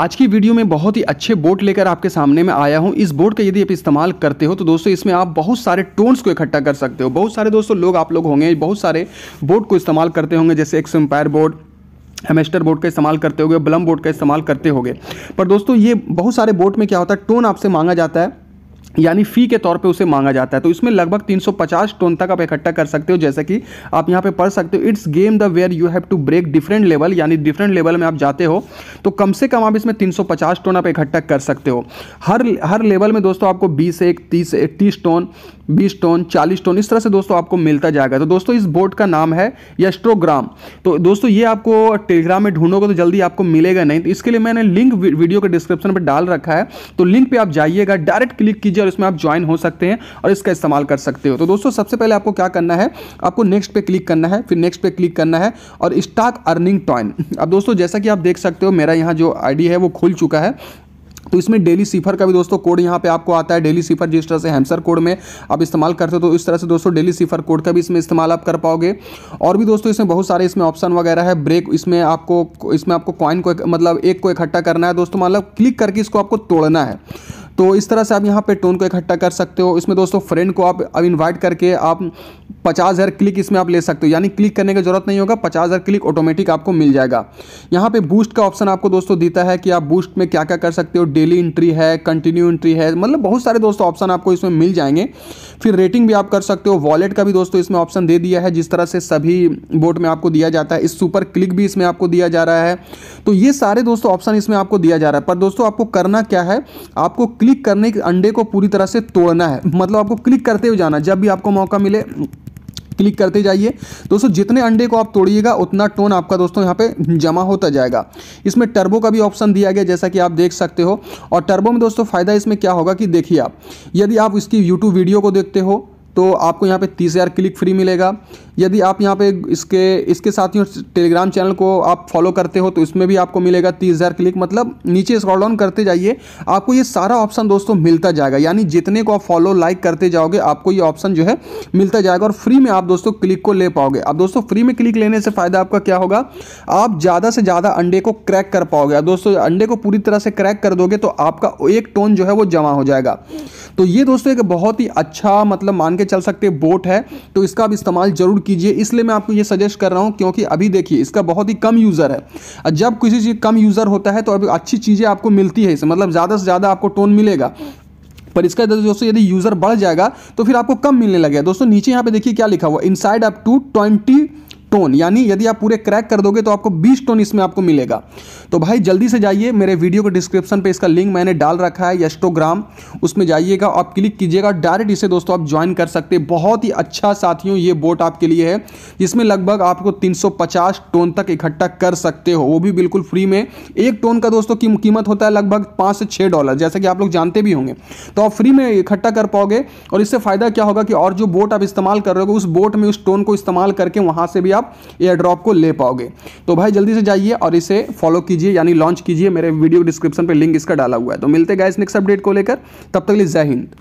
आज की वीडियो में बहुत ही अच्छे बोट लेकर आपके सामने में आया हूं इस बोट का यदि आप इस्तेमाल करते हो तो दोस्तों इसमें आप बहुत सारे टोन्स को इकट्ठा कर सकते हो बहुत सारे दोस्तों लोग आप लोग होंगे बहुत सारे बोट को इस्तेमाल करते होंगे जैसे X Empire bot hamster board का इस्तेमाल करते हो ब्लम बोर्ड का इस्तेमाल करते हो पर दोस्तों ये बहुत सारे बोर्ड में क्या होता है टोन आपसे मांगा जाता है यानी फ़ी के तौर पे उसे मांगा जाता है तो इसमें लगभग 350 टोन तक आप इकट्ठा कर सकते हो जैसे कि आप यहाँ पे पढ़ सकते हो it's game the where you have to break different level यानी डिफरेंट लेवल में आप जाते हो तो कम से कम आप इसमें 350 टोन आप इकट्ठा कर सकते हो हर हर लेवल में दोस्तों आपको बीस एक तीस एक तीस टोन बीस टोन चालीस टोन इस तरह से दोस्तों आपको मिलता जाएगा तो दोस्तों इस बोर्ड का नाम है यस्ट्रोग्राम तो दोस्तों ये आपको टेलीग्राम में ढूंढोगे तो जल्दी आपको मिलेगा नहीं तो इसके लिए मैंने लिंक वीडियो के डिस्क्रिप्शन पर डाल रखा है तो लिंक पर आप जाइएगा डायरेक्ट क्लिक कीजिए लीजिए और इसमें आप ज्वाइन हो सकते हैं और इसका इस्तेमाल कर सकते हो तो दोस्तों सबसे पहले आपको क्या करना है आपको नेक्स्ट पे क्लिक करना है फिर नेक्स्ट पे क्लिक करना है और स्टॉक अर्निंग टॉइन अब दोस्तों जैसा कि आप देख सकते हो मेरा यहाँ जो आई है वो खुल चुका है तो इसमें डेली सीफर का भी दोस्तों कोड यहाँ पे आपको आता है डेली सीफर जिस तरह से हैमसर कोड में आप इस्तेमाल करते हो तो इस तरह से दोस्तों डेली सीफर कोड का भी इसमें इस्तेमाल आप कर पाओगे और भी दोस्तों इसमें बहुत सारे इसमें ऑप्शन वगैरह है ब्रेक इसमें आपको इसमें आपको कॉइन को मतलब एक को इकट्ठा करना है दोस्तों मतलब क्लिक करके इसको आपको तोड़ना है तो इस तरह से आप यहाँ पे टोन को इकट्ठा कर सकते हो इसमें दोस्तों फ्रेंड को आप अब इन्वाइट करके आप पचास हज़ार क्लिक इसमें आप ले सकते हो यानी क्लिक करने की जरूरत नहीं होगा पचास हज़ार क्लिक ऑटोमेटिक आपको मिल जाएगा यहाँ पे बूस्ट का ऑप्शन आपको दोस्तों देता है कि आप बूस्ट में क्या क्या कर सकते हो डेली एंट्री है कंटिन्यू एंट्री है मतलब बहुत सारे दोस्तों ऑप्शन आपको इसमें मिल जाएंगे फिर रेटिंग भी आप कर सकते हो वॉलेट का भी दोस्तों इसमें ऑप्शन दे दिया है जिस तरह से सभी बोर्ड में आपको दिया जाता है इस सुपर क्लिक भी इसमें आपको दिया जा रहा है तो ये सारे दोस्तों ऑप्शन इसमें आपको दिया जा रहा है पर दोस्तों आपको करना क्या है आपको क्लिक करने के अंडे को पूरी तरह से तोड़ना है मतलब आपको क्लिक करते हुए जाना जब भी आपको मौका मिले क्लिक करते जाइए दोस्तों जितने अंडे को आप तोड़िएगा उतना टोन आपका दोस्तों यहाँ पे जमा होता जाएगा इसमें टर्बो का भी ऑप्शन दिया गया जैसा कि आप देख सकते हो और टर्बो में दोस्तों फ़ायदा इसमें क्या होगा कि देखिए आप यदि आप इसकी यूट्यूब वीडियो को देखते हो तो आपको यहाँ पे तीस हज़ार क्लिक फ्री मिलेगा यदि आप यहाँ पे इसके इसके साथ ही टेलीग्राम चैनल को आप फॉलो करते हो तो इसमें भी आपको मिलेगा तीस हज़ार क्लिक मतलब नीचे स्क्रॉल डाउन करते जाइए आपको ये सारा ऑप्शन दोस्तों मिलता जाएगा यानी जितने को आप फॉलो लाइक करते जाओगे आपको ये ऑप्शन जो है मिलता जाएगा और फ्री में आप दोस्तों क्लिक को ले पाओगे अब दोस्तों फ्री में क्लिक लेने से फ़ायदा आपका क्या होगा आप ज़्यादा से ज़्यादा अंडे को क्रैक कर पाओगे दोस्तों अंडे को पूरी तरह से क्रैक कर दोगे तो आपका एक टोन जो है वो जमा हो जाएगा तो ये दोस्तों एक बहुत ही अच्छा मतलब मान के चल सकते बोट है तो इसका आप इस्तेमाल जरूर कीजिए इसलिए मैं आपको ये सजेस्ट कर रहा हूँ क्योंकि अभी देखिए इसका बहुत ही कम यूज़र है जब किसी चीज़ कम यूज़र होता है तो अभी अच्छी चीज़ें आपको मिलती है इसमें मतलब ज़्यादा से ज़्यादा आपको टोन मिलेगा पर इसका मतलब दोस्तों यदि यूज़र बढ़ जाएगा तो फिर आपको कम मिलने लगेगा दोस्तों नीचे यहाँ पे देखिए क्या लिखा हुआ inside up to twenty ton यानी यदि आप पूरे क्रैक कर दोगे तो आपको 20 टोन इसमें आपको मिलेगा तो भाई जल्दी से जाइए मेरे वीडियो के डिस्क्रिप्शन पे इसका लिंक मैंने डाल रखा है यस्टोग्राम उसमें जाइएगा आप क्लिक कीजिएगा डायरेक्ट इसे दोस्तों आप ज्वाइन कर सकते हैं बहुत ही अच्छा साथियों ये बोट आपके लिए है जिसमें लगभग आपको 350 टोन तक इकट्ठा कर सकते हो वो भी बिल्कुल फ्री में एक टोन का दोस्तों की कीमत होता है लगभग पाँच से छः डॉलर जैसा कि आप लोग जानते भी होंगे तो आप फ्री में इकट्ठा कर पाओगे और इससे फ़ायदा क्या होगा कि और जो बोट आप इस्तेमाल कर रहे हो उस बोट में उस टोन को इस्तेमाल करके वहाँ से भी आप एयर ड्रॉप को ले पाओगे तो भाई जल्दी से जाइए और इसे फॉलो कीजिए यानी लॉन्च कीजिए मेरे वीडियो डिस्क्रिप्शन पर लिंक इसका डाला हुआ है तो मिलते इस नेक्स्ट अपडेट को लेकर तब तक लिए जय हिंद